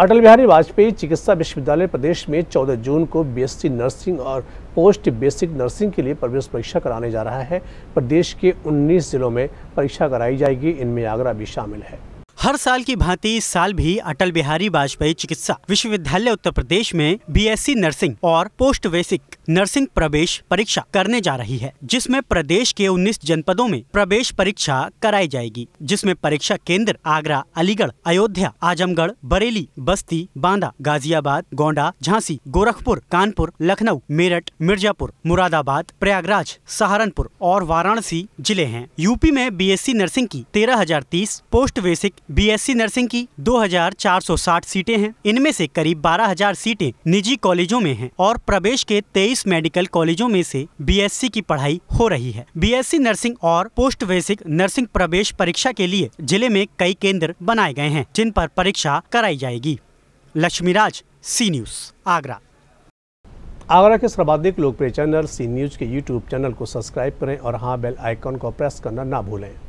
अटल बिहारी वाजपेयी चिकित्सा विश्वविद्यालय प्रदेश में 14 जून को बीएससी नर्सिंग और पोस्ट बेसिक नर्सिंग के लिए प्रवेश परीक्षा कराने जा रहा है प्रदेश के 19 जिलों में परीक्षा कराई जाएगी इनमें आगरा भी शामिल है हर साल की भांति इस साल भी अटल बिहारी वाजपेयी चिकित्सा विश्वविद्यालय उत्तर प्रदेश में बीएससी नर्सिंग और पोस्ट बेसिक नर्सिंग प्रवेश परीक्षा करने जा रही है जिसमें प्रदेश के 19 जनपदों में प्रवेश परीक्षा कराई जाएगी जिसमें परीक्षा केंद्र आगरा अलीगढ़ अयोध्या आजमगढ़ बरेली बस्ती बांदा गाजियाबाद गोंडा झांसी गोरखपुर कानपुर लखनऊ मेरठ मिर्जापुर मुरादाबाद प्रयागराज सहारनपुर और वाराणसी जिले हैं यूपी में बीएससी नर्सिंग की तेरह पोस्ट बेसिक बीएससी नर्सिंग की 2460 सीटें हैं इनमें से करीब 12000 सीटें निजी कॉलेजों में हैं और प्रवेश के 23 मेडिकल कॉलेजों में से बीएससी की पढ़ाई हो रही है बीएससी नर्सिंग और पोस्ट बेसिक नर्सिंग प्रवेश परीक्षा के लिए जिले में कई केंद्र बनाए गए हैं जिन पर परीक्षा कराई जाएगी लक्ष्मीराज सी न्यूज आगरा आगरा के सर्वाधिक लोकप्रिय चैनल सी न्यूज के यूट्यूब चैनल को सब्सक्राइब करें और हाँ बेल आइकॉन को प्रेस करना ना भूलें